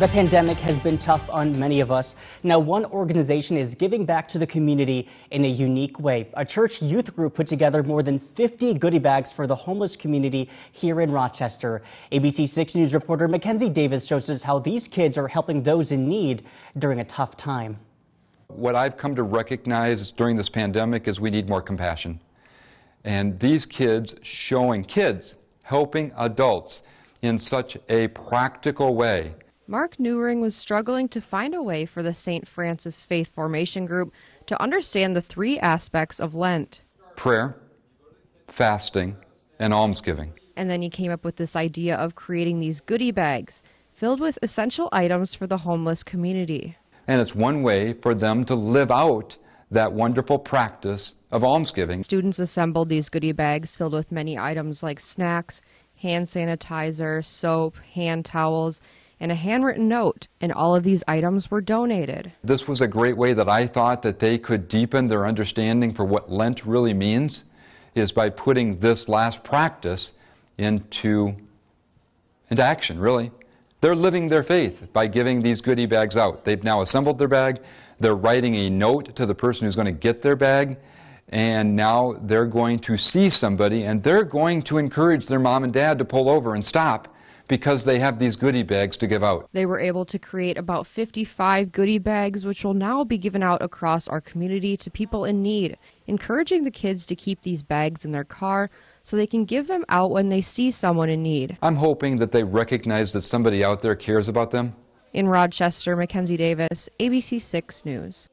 The pandemic has been tough on many of us. Now, one organization is giving back to the community in a unique way. A church youth group put together more than 50 goodie bags for the homeless community here in Rochester. ABC 6 News reporter Mackenzie Davis shows us how these kids are helping those in need during a tough time. What I've come to recognize during this pandemic is we need more compassion. And these kids showing, kids helping adults in such a practical way Mark Newring was struggling to find a way for the St. Francis Faith Formation Group to understand the three aspects of Lent prayer, fasting, and almsgiving. And then he came up with this idea of creating these goodie bags filled with essential items for the homeless community. And it's one way for them to live out that wonderful practice of almsgiving. Students assembled these goodie bags filled with many items like snacks, hand sanitizer, soap, hand towels, and a handwritten note, and all of these items were donated. This was a great way that I thought that they could deepen their understanding for what Lent really means is by putting this last practice into, into action, really. They're living their faith by giving these goodie bags out. They've now assembled their bag. They're writing a note to the person who's going to get their bag. And now they're going to see somebody and they're going to encourage their mom and dad to pull over and stop because they have these goodie bags to give out. They were able to create about 55 goodie bags, which will now be given out across our community to people in need, encouraging the kids to keep these bags in their car so they can give them out when they see someone in need. I'm hoping that they recognize that somebody out there cares about them. In Rochester, Mackenzie Davis, ABC 6 News.